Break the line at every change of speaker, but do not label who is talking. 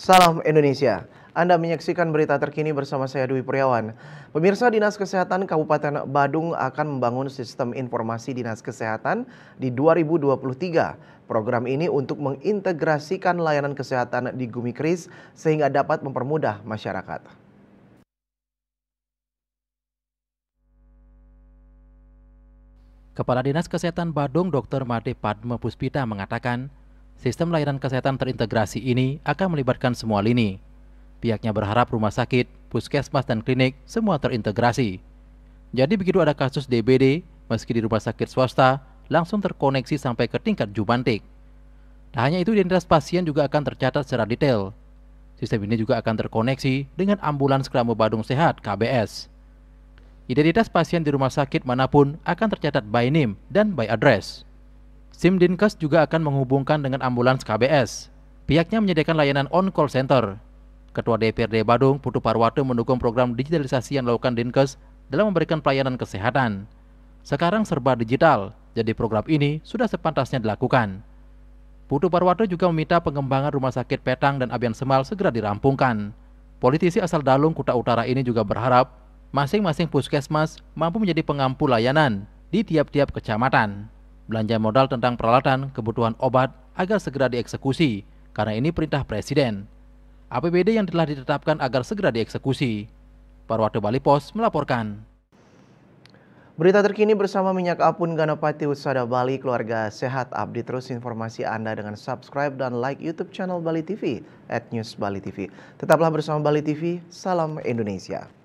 Salam Indonesia. Anda menyaksikan berita terkini bersama saya Dwi Priawan. Pemirsa Dinas Kesehatan Kabupaten Badung akan membangun sistem informasi Dinas Kesehatan di 2023. Program ini untuk mengintegrasikan layanan kesehatan di Gumikris sehingga dapat mempermudah masyarakat.
Kepala Dinas Kesehatan Badung Dr. Made Padme Puspita mengatakan, Sistem layanan kesehatan terintegrasi ini akan melibatkan semua lini. Pihaknya berharap rumah sakit, puskesmas, dan klinik semua terintegrasi. Jadi begitu ada kasus DBD, meski di rumah sakit swasta, langsung terkoneksi sampai ke tingkat jubantik. Tak hanya itu, identitas pasien juga akan tercatat secara detail. Sistem ini juga akan terkoneksi dengan ambulans Keramu Badung Sehat KBS. Identitas pasien di rumah sakit manapun akan tercatat by name dan by address. SIM Dinkes juga akan menghubungkan dengan ambulans KBS. Pihaknya menyediakan layanan on-call center. Ketua DPRD Badung, Putu Parwatu mendukung program digitalisasi yang dilakukan Dinkes dalam memberikan pelayanan kesehatan. Sekarang serba digital, jadi program ini sudah sepantasnya dilakukan. Putu Parwatu juga meminta pengembangan rumah sakit Petang dan Abian Semal segera dirampungkan. Politisi asal Dalung, Kuta Utara ini juga berharap masing-masing puskesmas mampu menjadi pengampu layanan di tiap-tiap kecamatan belanja modal tentang peralatan, kebutuhan obat agar segera dieksekusi karena ini perintah Presiden. APBD yang telah ditetapkan agar segera dieksekusi. Parwate Bali Pos
melaporkan. Berita terkini bersama Minyak Apun Ganapati Usada Bali, keluarga sehat. Update terus informasi Anda dengan subscribe dan like YouTube channel Bali TV, at News Bali TV. Tetaplah bersama Bali TV, salam Indonesia.